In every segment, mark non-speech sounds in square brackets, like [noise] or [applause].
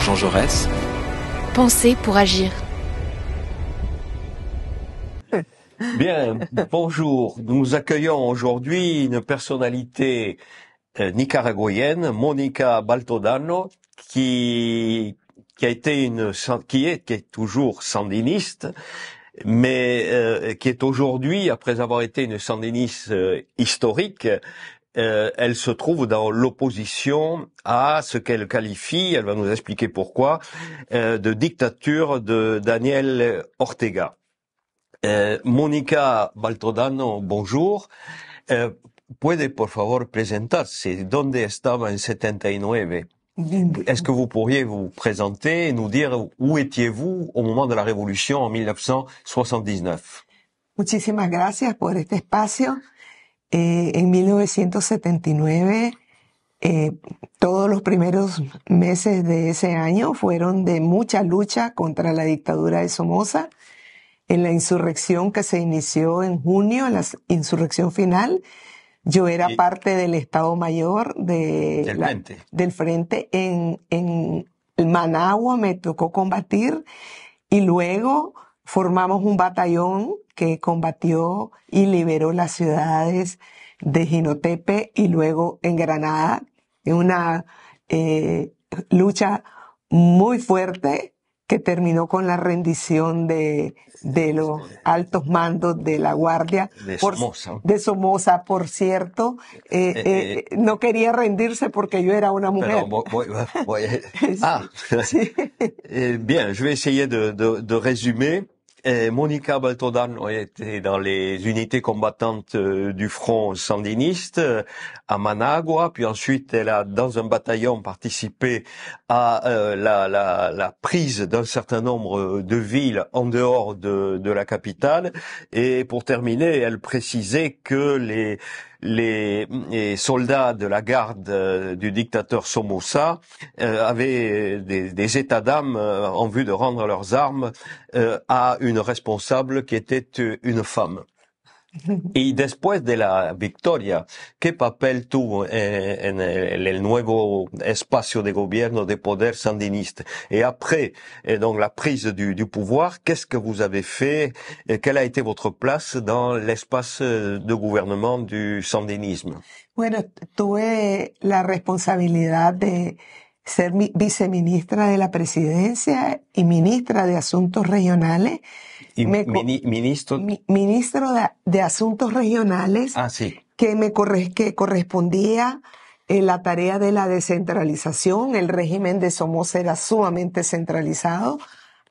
Jean Jaurès. Penser pour agir. Bien, bonjour. Nous accueillons aujourd'hui une personnalité euh, nicaraguayenne, Monica Baltodano, qui, a été une, qui est, qui est toujours sandiniste, mais euh, qui est aujourd'hui, après avoir été une sandiniste euh, historique, euh, elle se trouve dans l'opposition à ce qu'elle qualifie, elle va nous expliquer pourquoi, euh, de dictature de Daniel Ortega. Euh, Monica Baltodano, bonjour. puede, por favor, presentarse. Donde estaba en 79? Est-ce que vous pourriez vous présenter et nous dire où étiez-vous au moment de la révolution en 1979? Muchísimas gracias por este espacio. Eh, en 1979, eh, todos los primeros meses de ese año fueron de mucha lucha contra la dictadura de Somoza. En la insurrección que se inició en junio, la insurrección final, yo era parte del Estado Mayor del, frente. en Managua me tocó combatir y luego formamos un batallón que combatió y liberó las ciudades de Jinotepe y luego en Granada, en una eh, lucha muy fuerte que terminó con la rendición de, de los altos mandos de la Guardia. De Somoza. Por, cierto. Eh, eh, no quería rendirse porque yo era una mujer. Voy, voy, [laughs] ah, sí. [laughs] bien, je vais essayer de, de, de Euh, Monica Baltodano était dans les unités combattantes euh, du front sandiniste euh, à Managua, puis ensuite elle a dans un bataillon participé à la, prise d'un certain nombre de villes en dehors de la capitale. Et pour terminer, elle précisait que les, les, soldats de la garde euh, du dictateur Somoza euh, avaient des états d'âme euh, en vue de rendre leurs armes à une responsable qui était une femme. Y después de la victoria, ¿qué papel tuvo eh, en el nuevo espacio de gobierno de poder sandinista? Y après, eh, donc, la prise du, du pouvoir, qu'est-ce que vous avez fait? Quelle a été votre place dans l'espace euh, de gouvernement du sandinisme? Bueno, tuve la responsabilidad de ser viceministra de la presidencia y ministra de Asuntos Regionales ministro. de, Asuntos Regionales. Ah, que me corre, que correspondía en eh, la tarea de la descentralización. El régimen de Somoza era sumamente centralizado.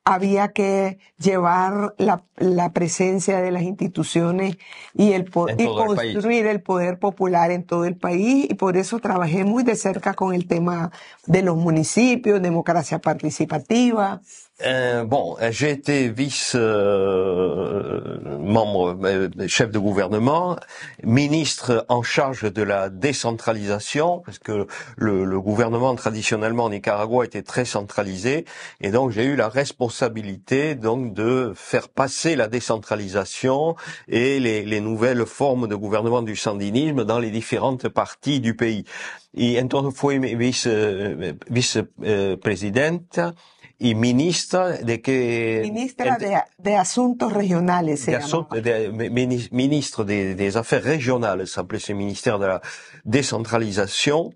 Había que llevar la, la presencia de las instituciones y, el, y construir el, poder popular en todo el país. Y por eso trabajé muy de cerca con el tema de los municipios, democracia participativa, Euh, bon, euh, j'ai été vice euh, membre, euh, chef de gouvernement, ministre en charge de la décentralisation, parce que le, le gouvernement traditionnellement au Nicaragua était très centralisé, et donc j'ai eu la responsabilité donc de faire passer la décentralisation et les, les nouvelles formes de gouvernement du sandinisme dans les différentes parties du pays. Et tant que vice, vice y ministra de qué Ministra de, Asuntos Regionales. Se llama. ministro de, Asuntos Regionales, s'appelait ce ministère de la Décentralisation.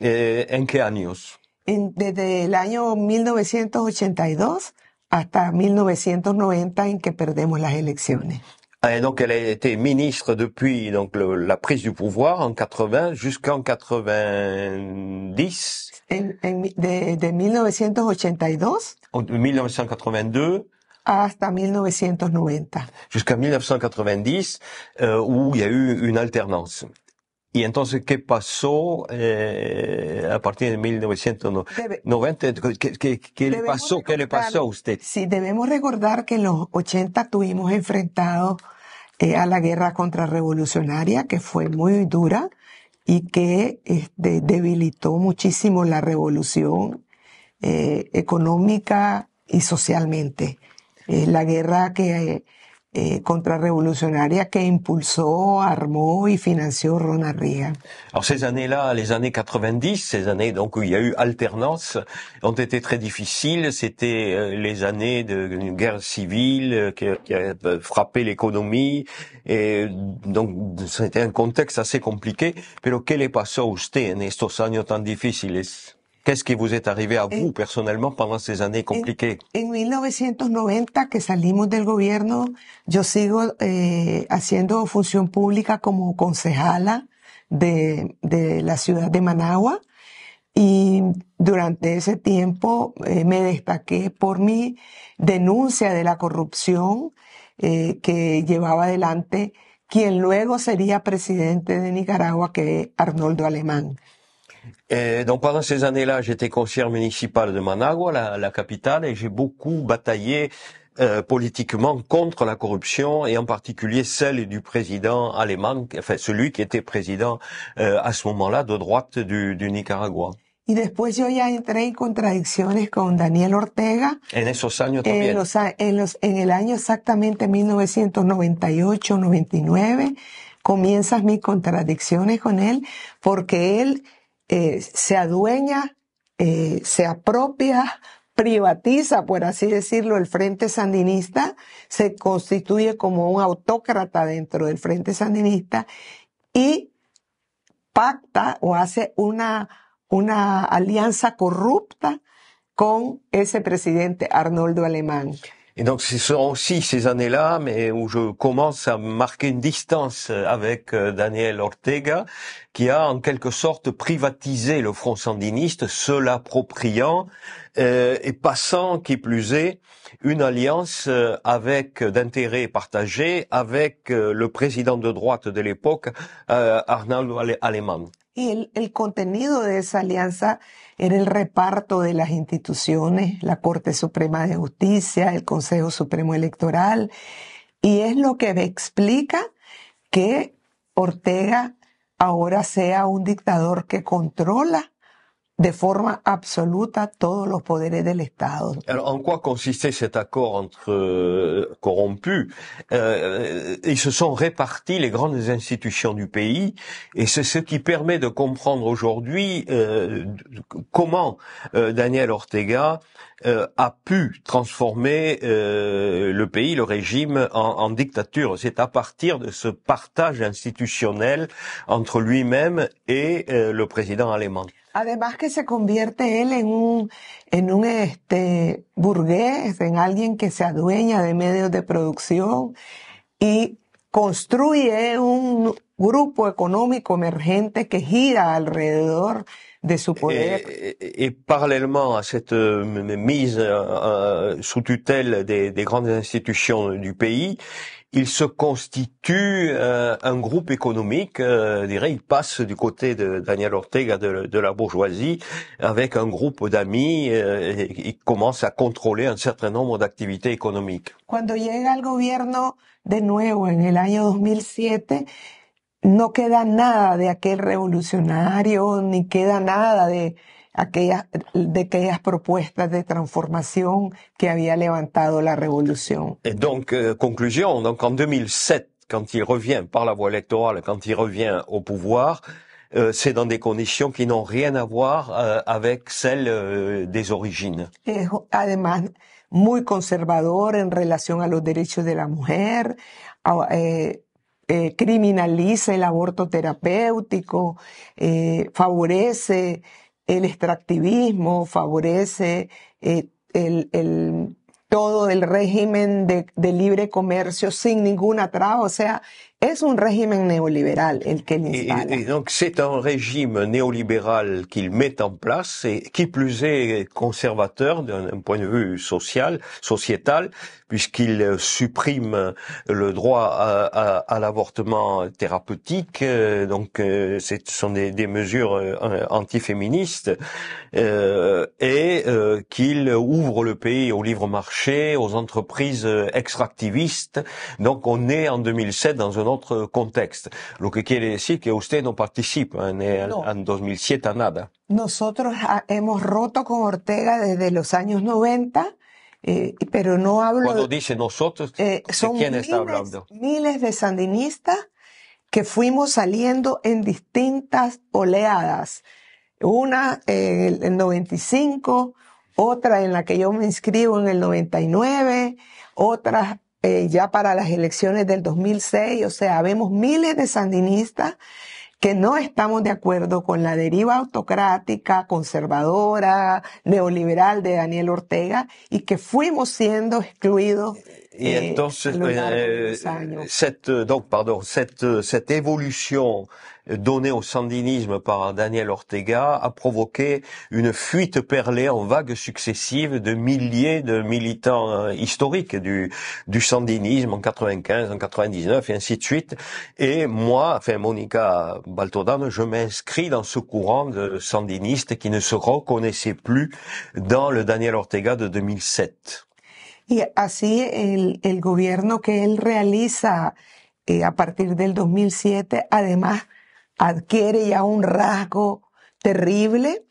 Eh, ¿En qué años? En, desde el año 1982 hasta 1990 en que perdemos las elecciones. Ah, donc elle a été ministre depuis donc la prise du pouvoir en 80 jusqu'en 90. de, 1982. En 1982 hasta 1990. Jusqu'à 1990, où il y a eu une alternance. Et entonces, ¿qué pasó eh, à partir de 1990? quest ¿Qué, qué, qué le pasó? vous ¿Qué le pasó a recordar que en los 80 tuvimos enfrentados Eh, a la guerra contrarrevolucionaria, que fue muy dura y que este, debilitó muchísimo la revolución eh, económica y socialmente. Es eh, la guerra que eh, révolutionnaire que impulsó, armó y financió Ronald Alors ces années-là, les années 90, ces années donc où il y a eu alternance, ont été très difficiles. C'était euh, les années d'une guerre civile euh, qui, a frappé l'économie et donc c'était un contexte assez compliqué. Pero qué le pasó a usted en estos años tan difíciles? ¿Qué es vous est arrivé eh, vous en, pendant ces années compliquées? 1990, que salimos del gobierno, yo sigo eh, haciendo función pública como concejala de, de la ciudad de Managua. Y durante ese tiempo eh, me destaqué por mi denuncia de la corrupción eh, que llevaba adelante quien luego sería presidente de Nicaragua, que es Arnoldo Alemán. Et donc pendant ces années-là, j'étais conseiller municipal de Managua, la, capitale, et j'ai beaucoup bataillé euh, politiquement contre la corruption et en particulier celle du président allemand, enfin celui qui était président euh, à ce moment-là de droite du, Nicaragua. Y después yo ya entré en contradicciones avec Daniel Ortega. En esos años también. En, los, en, los, en el año exactamente 1998-99 comienzas mis contradicciones con él porque él Eh, se adueña, eh, se apropia, privatiza, por así decirlo, el Frente Sandinista, se constituye como un autócrata dentro del Frente Sandinista y pacta o hace una, una alianza corrupta con ese presidente Arnoldo Alemán. Et donc ce sont aussi ces années-là, mais où je commence à marquer une distance avec euh, Daniel Ortega, qui a en quelque sorte privatisé le Front sandiniste, se l'appropriant euh, et passant, qui plus est, une alliance euh, avec d'intérêts partagés avec le président de droite de l'époque, Arnaldo Aleman. Y el, el, contenido de esa alianza era el reparto de las instituciones, la Corte Suprema de Justicia, el Consejo Supremo Electoral, y es lo que explica que Ortega ahora sea un dictador que controla de forma absoluta todos los poderes del Estado. Alors, en quoi consistait cet accord entre euh, corrompus euh, Ils se sont répartis les grandes institutions du pays, et c'est ce qui permet de comprendre aujourd'hui euh, comment Daniel Ortega a pu transformer le pays, le régime, en dictature. C'est à partir de ce partage institutionnel entre lui-même et le président allemand. Además que se convierte él en un, en un este, burgués, en alguien que se adueña de medios de producción y construye un grupo económico emergente que gira alrededor de su poder. Y paralelamente a esta mise euh, euh, sous tutelle grandes instituciones del país, il se constitue euh, un groupe économique, euh, dirais, il passe du côté de Daniel Ortega de, de la bourgeoisie avec un groupe d'amis euh, et, il commence à contrôler un certain nombre d'activités économiques. Cuando llega al gouvernement, de nuevo en el año 2007, no queda nada de aquel révolutionnaire, ni queda nada de aquellas, de aquellas propuestas de transformación que había levantado la revolución. Et donc, euh, conclusion, donc en 2007, cuando il revient par la voie electoral quand il revient au pouvoir, euh, c'est dans des conditions qui n'ont rien à voir euh, avec celles des origines. además, muy conservador en relación a los derechos de la mujer, eh, eh, criminaliza el aborto terapéutico, eh, favorece el extractivismo, favorece eh, el, el, todo el régimen de, de, libre comercio sin ningún traba. O sea, un néolibéral Et, donc c'est un régime néolibéral qu'il met en place et qui plus est conservateur d'un point de vue social, sociétal, puisqu'il euh, supprime le droit à, l'avortement thérapeutique. Euh, donc euh, ce sont des, mesures antiféministes euh, et qu'il ouvre le pays au libre marché, aux entreprises extractivistes. Donc on est en 2007 dans un autre contexto. Lo que quiere decir que usted no participa en, en 2007 a nada. Nosotros hemos roto con Ortega desde los años 90. Eh, pero no hablo. Cuando dice nosotros, eh, son quién está hablando? Miles de sandinistas que fuimos saliendo en distintas oleadas. Una en el 95, otra en la que yo me inscribo en el 99, otras eh, ya para las elecciones del 2006, o sea, vemos miles de sandinistas que no estamos de acuerdo con la deriva autocrática, conservadora, neoliberal de Daniel Ortega y que fuimos siendo excluidos. y eh, entonces, eh, cette, donc, pardon, cette, cette Donné au sandinisme par Daniel Ortega a provoqué une fuite perlée en vagues successives de milliers de militants euh, historiques du, du sandinisme en 95, en 99 et ainsi de suite. Et moi, enfin Monica Baltodano, je m'inscris dans ce courant de sandinistes qui ne se reconnaissaient plus dans le Daniel Ortega de 2007. Y así el, el gobierno que él realiza eh, a partir del 2007, además adquiere ya un rasgo terrible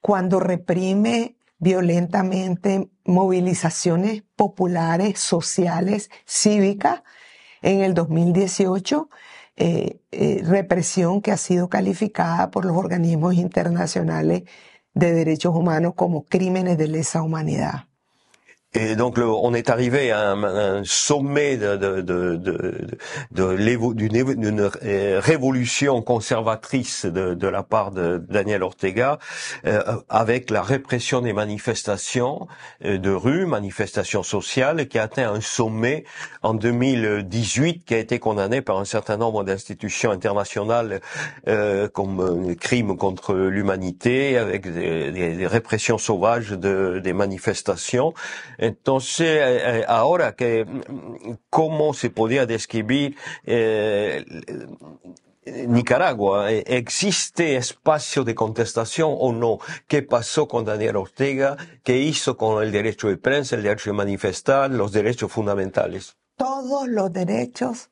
cuando reprime violentamente movilizaciones populares, sociales, cívicas. En el 2018, eh, eh, represión que ha sido calificada por los organismos internacionales de derechos humanos como crímenes de lesa humanidad. Et donc on est arrivé à un, sommet de, de, de, d'une révolution conservatrice de, la part de Daniel Ortega, euh, avec la répression des manifestations euh, de rue, manifestations sociales, qui a atteint un sommet en 2018, qui a été condamné par un certain nombre d'institutions internationales euh, comme crime contre l'humanité, avec des répressions sauvages des manifestations. Entonces, eh, eh, ahora que, ¿cómo se podía describir eh, Nicaragua? ¿Existe espacio de contestación o no? ¿Qué pasó con Daniel Ortega? ¿Qué hizo con el derecho de prensa, el derecho de manifestar, los derechos fundamentales? Todos los derechos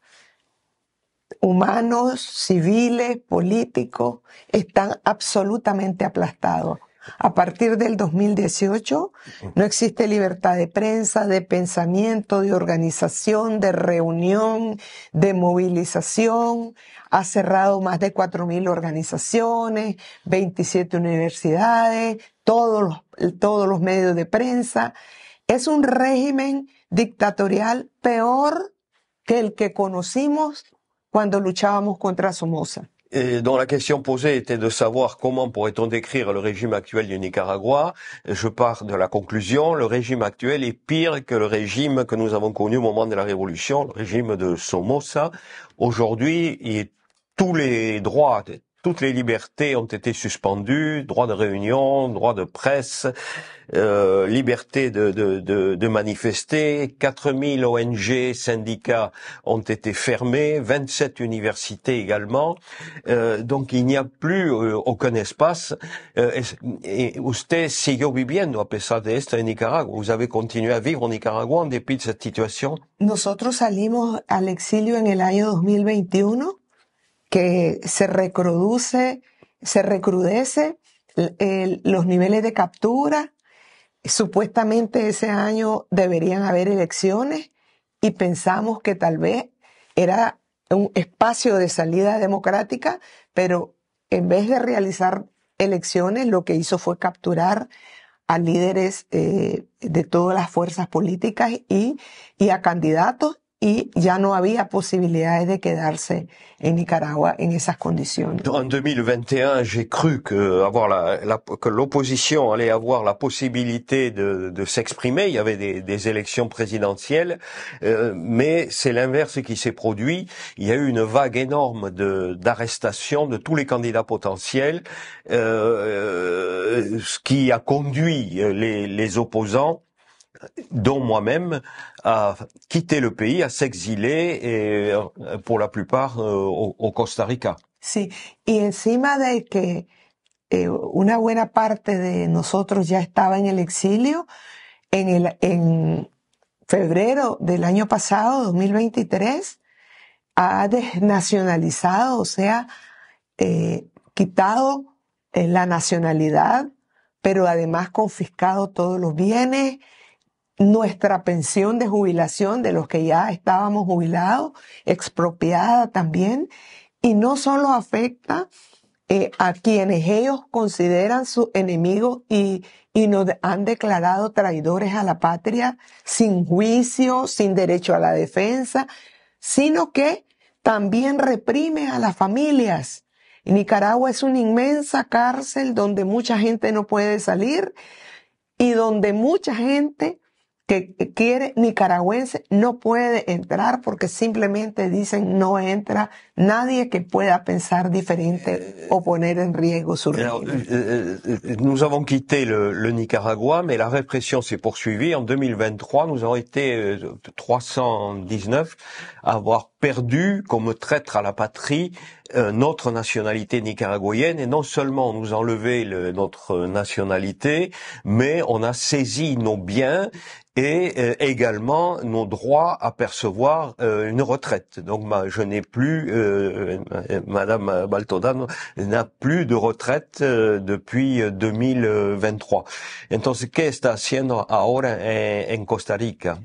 humanos, civiles, políticos, están absolutamente aplastados. A partir del 2018 no existe libertad de prensa, de pensamiento, de organización, de reunión, de movilización. Ha cerrado más de 4.000 organizaciones, 27 universidades, todos los, todos los medios de prensa. Es un régimen dictatorial peor que el que conocimos cuando luchábamos contra Somoza. dont la question posée était de savoir comment pourrait-on décrire le régime actuel du Nicaragua, je pars de la conclusion, le régime actuel est pire que le régime que nous avons connu au moment de la Révolution, le régime de Somoza. Aujourd'hui, tous les droits, toutes les libertés ont été suspendues, droit de réunion, droit de presse, euh, liberté de, de, de, de manifester, 4000 ONG, syndicats ont été fermés, 27 universités également, euh, donc il n'y a plus euh, aucun espace. usted siguió viviendo a pesar de en Nicaragua, vous avez continué à vivre au Nicaragua en dépit de cette situation Nosotros salimos al exilio en el año 2021. que se reproduce, se recrudece eh, los niveles de captura. Supuestamente ese año deberían haber elecciones y pensamos que tal vez era un espacio de salida democrática, pero en vez de realizar elecciones, lo que hizo fue capturar a líderes eh, de todas las fuerzas políticas y a candidatos y ya no había posibilidades de quedarse en Nicaragua en esas conditions. En 2021, j'ai cru que avoir la, que l'opposition allait avoir la possibilité de, de s'exprimer. Il y avait des, élections présidentielles, euh, mais c'est l'inverse qui s'est produit. Il y a eu une vague énorme de d'arrestations de tous les candidats potentiels, euh, euh ce qui a conduit les, les opposants Don, moi mismo à quitter le pays, à s'exiler, et euh, por la plupart euh, au, Costa Rica. Sí, y encima de que eh, una buena parte de nosotros ya estaba en el exilio, en, en febrero del año pasado, 2023, ha desnacionalizado, o sea, eh, quitado eh, la nacionalidad, pero además confiscado todos los bienes, nuestra pensión de jubilación de los que ya estábamos jubilados, expropiada también, y no solo afecta eh, a quienes ellos consideran sus enemigos y, y nos han declarado traidores a la patria sin juicio, sin derecho a la defensa, sino que también reprime a las familias. Nicaragua es una inmensa cárcel donde mucha gente no puede salir y donde mucha gente que quiere nicaragüense no puede entrar porque simplemente dicen no entra Nadie que penser eh, ou poner en riesgo eh, eh, nous avons quitté le, Nicaragua, mais la répression s'est poursuivie. En 2023, nous avons été 319 euh, à avoir perdu comme traître à la patrie euh, notre nationalité nicaraguayenne et non seulement on nous a enlevé notre nationalité, mais on a saisi nos biens et euh, également nos droits à percevoir une retraite. Donc je n'ai plus euh, euh, Madame Baltodano n'a plus de retraite euh, depuis 2023. Entonces, ¿qué está haciendo ahora en Costa Rica?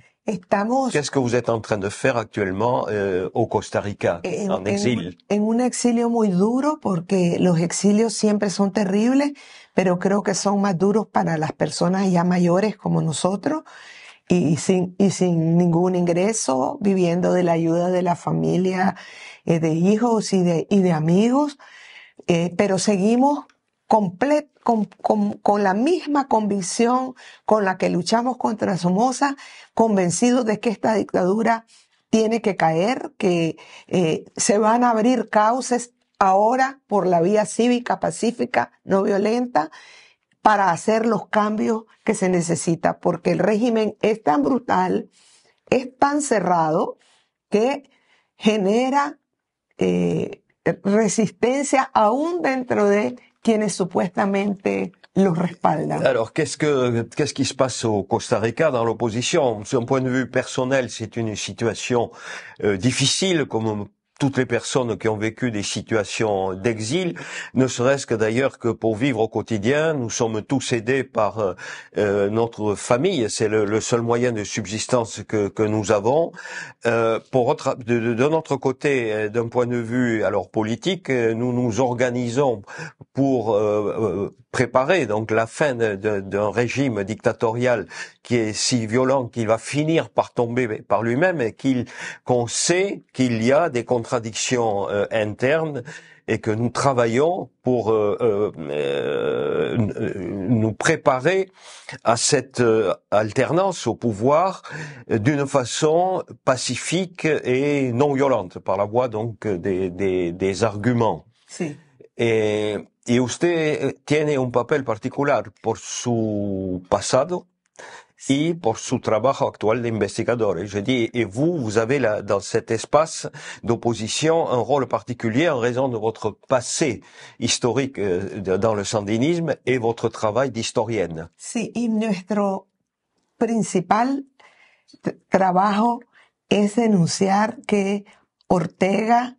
Qu'est-ce que vous êtes en train de faire actuellement au Costa Rica, en, exil? En, en, un exilio muy duro, que los exilios siempre son terribles, pero creo que sont más duros para las personas ya mayores como nosotros. y sin, sin ningún ingreso, viviendo de la ayuda de la familia, eh, de hijos y de, y de amigos, eh, pero seguimos con, la misma convicción con la que luchamos contra Somoza, convencidos de que esta dictadura tiene que caer, que eh, se van a abrir cauces ahora por la vía cívica, pacífica, no violenta, para hacer los cambios que se necesita, porque el régimen es tan brutal, es tan cerrado, que genera eh, resistencia aún dentro de quienes supuestamente los respaldan. Alors, qu'est-ce que, qu'est-ce qui se passe au Costa Rica dans l'opposition? point de vista personal, c'est une situation euh, difficile, comme toutes les personnes qui ont vécu des situations d'exil, ne serait-ce que d'ailleurs que pour vivre au quotidien, nous sommes tous aidés par euh, euh, notre famille, c'est le, seul moyen de subsistance que, nous avons. Euh, pour autre, de, notre côté, euh, d'un point de vue alors politique, nous nous organisons pour préparer donc la fin d'un régime dictatorial qui est si violent qu'il va finir par tomber par lui-même et qu'il qu'on sait qu'il y a des contradictions euh, internes et que nous travaillons pour euh, euh, nous préparer à cette alternance au pouvoir d'une façon pacifique et non violente par la voie donc des, des, des arguments. Si. Et y usted eh, tiene un papel particular por su pasado et pour son travail actuel d'investigateur. Je dis, et vous, vous avez dans cet espace d'opposition un rôle particulier en raison de votre passé historique euh, dans le sandinisme et votre travail d'historienne. Sí, y nuestro principal trabajo es denunciar que Ortega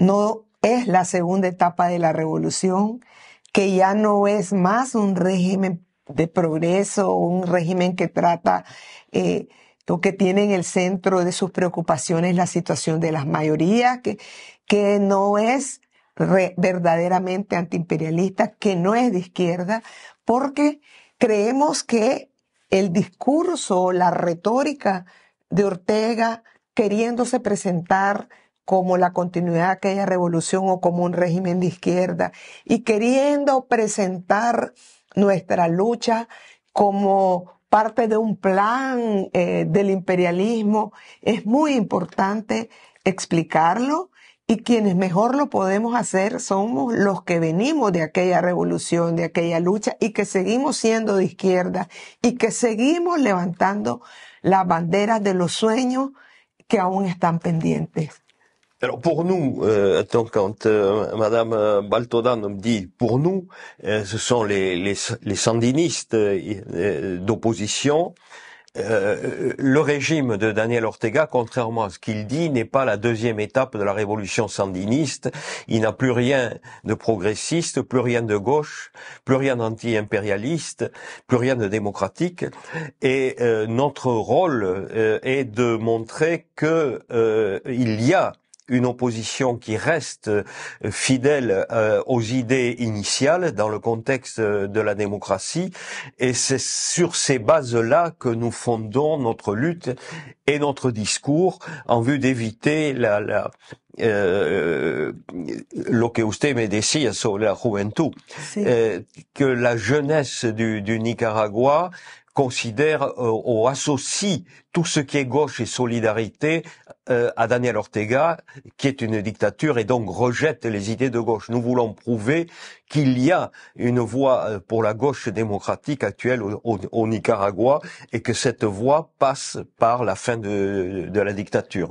no es la segunda etapa de la revolución, que ya no es más un régimen de progreso, un régimen que trata eh, o que tiene en el centro de sus preocupaciones la situación de las mayorías, que, que no es verdaderamente antiimperialista, que no es de izquierda, porque creemos que el discurso, la retórica de Ortega queriéndose presentar como la continuidad de aquella revolución o como un régimen de izquierda y queriendo presentar nuestra lucha como parte de un plan eh, del imperialismo, es muy importante explicarlo y quienes mejor lo podemos hacer somos los que venimos de aquella revolución, de aquella lucha y que seguimos siendo de izquierda y que seguimos levantando las banderas de los sueños que aún están pendientes. Alors pour nous, euh, quand euh, Madame euh, Baltodan me dit pour nous, euh, ce sont les, les, sandinistes d'opposition. le régime de Daniel Ortega, contrairement à ce qu'il dit, n'est pas la deuxième étape de la révolution sandiniste. Il n'a plus rien de progressiste, plus rien de gauche, plus rien d'anti-impérialiste, plus rien de démocratique. Et notre rôle est de montrer que il y a une opposition qui reste euh, fidèle euh, aux idées initiales dans le contexte euh, de la démocratie. Et c'est sur ces bases-là que nous fondons notre lutte et notre discours en vue d'éviter la, lo que usted me decía la que la jeunesse du, Nicaragua considère ou associe tout ce qui est gauche et solidarité euh, à Daniel Ortega, qui est une dictature et donc rejette les idées de gauche. Nous voulons prouver qu'il y a une voie euh, pour la gauche démocratique actuelle au, Nicaragua et que cette voie passe par la fin de, la dictature.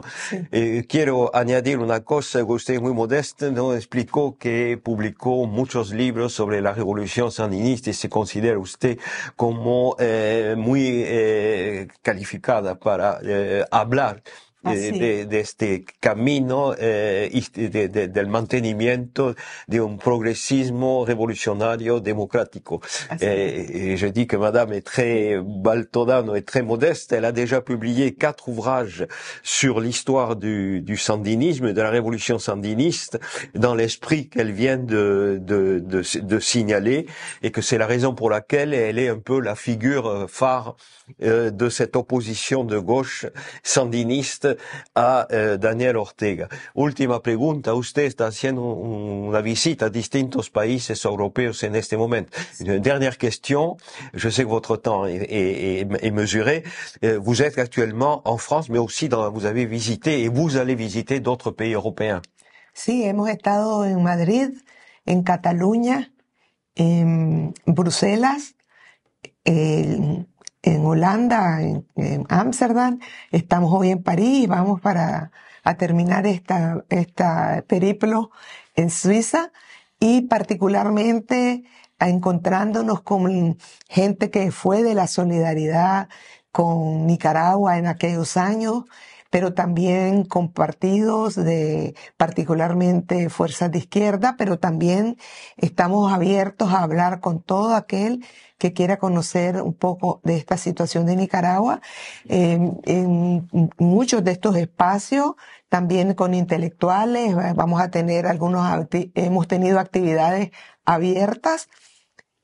Et quiero añadir una cosa que usted muy modesto nos explicó que publicó muchos libros sobre la revolución sandinista y se considera usted como eh, muy eh, calificada para eh, hablar de, de, este camino eh, de, de, del mantenimiento de un progresismo revolucionario democrático. Eh, eh, je dis que Madame est très baltodano et très modeste. Elle a déjà publié quatre ouvrages sur l'histoire du, du sandinisme, de la révolution sandiniste, dans l'esprit qu'elle vient de, de, signaler, et que c'est la raison pour laquelle elle est un peu la figure phare euh, de cette opposition de gauche sandiniste a eh, Daniel Ortega. Última pregunta. Usted está haciendo una visita a distintos países europeos en este momento. dernière question. Je sais que votre temps est, est, est mesuré. Euh, vous êtes actuellement en France, mais aussi dans, vous avez visité et vous allez visiter d'autres pays européens. Sí, hemos estado en Madrid, en Cataluña, en Bruselas, en en Holanda, en Ámsterdam, estamos hoy en París vamos para a terminar esta, esta periplo en Suiza y particularmente a encontrándonos con gente que fue de la solidaridad con Nicaragua en aquellos años, pero también con partidos de particularmente fuerzas de izquierda, pero también estamos abiertos a hablar con todo aquel que quiera conocer un poco de esta situación de Nicaragua. en muchos de estos espacios, también con intelectuales, vamos a tener algunos, hemos tenido actividades abiertas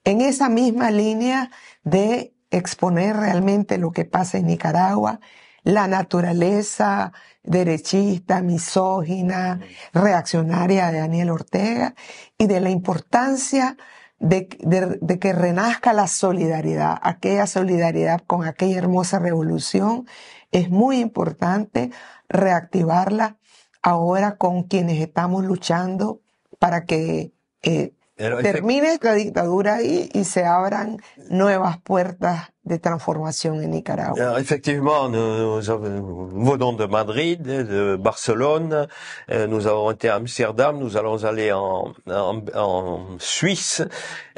en esa misma línea de exponer realmente lo que pasa en Nicaragua, la naturaleza derechista, misógina, reaccionaria de Daniel Ortega y de la importancia de, que renazca la solidaridad, aquella solidaridad con aquella hermosa revolución. Es muy importante reactivarla ahora con quienes estamos luchando para que eh, termine la dictadura et y se abran nuevas puertas de transformation en Nicaragua. Ah, effectivement, nous, venons de Madrid, de Barcelone, euh, nous avons été à Amsterdam, nous allons aller en, en, Suisse.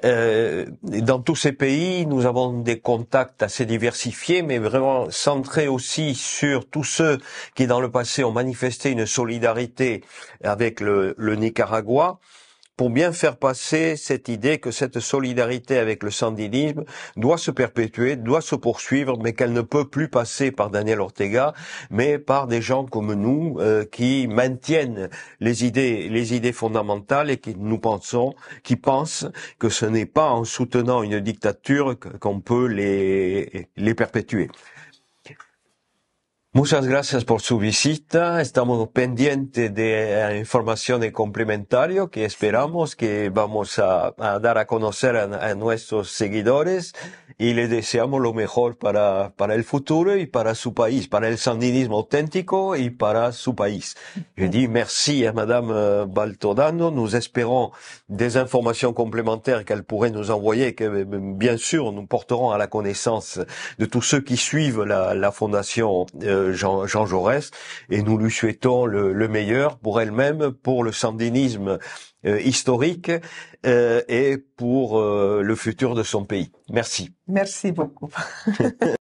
Euh, dans tous ces pays, nous avons des contacts assez diversifiés, mais vraiment centrés aussi sur tous ceux qui, dans le passé, ont manifesté une solidarité avec le, le Nicaragua pour bien faire passer cette idée que cette solidarité avec le sandinisme doit se perpétuer, doit se poursuivre, mais qu'elle ne peut plus passer par Daniel Ortega, mais par des gens comme nous euh, qui maintiennent les idées, les idées fondamentales et qui nous pensons, qui pensent que ce n'est pas en soutenant une dictature qu'on peut les, les perpétuer. Muchas gracias por su visita. Estamos pendientes de eh, información complementario que esperamos que vamos a, dar a conocer a, a nuestros seguidores Et le deseamos lo mejor para, para le futur et para su pays, para le sandinisme auténtico et para su pays. Je dis merci à Madame euh, Baltodano. Nous espérons des informations complémentaires qu'elle pourrait nous envoyer, que euh, bien sûr nous porterons à la connaissance de tous ceux qui suivent la, la Fondation euh, Jean, Jean, Jaurès. Et nous lui souhaitons le, le meilleur pour elle-même, pour le sandinisme euh, historique euh, et pour euh, le futur de son pays. Merci. Merci beaucoup. [laughs]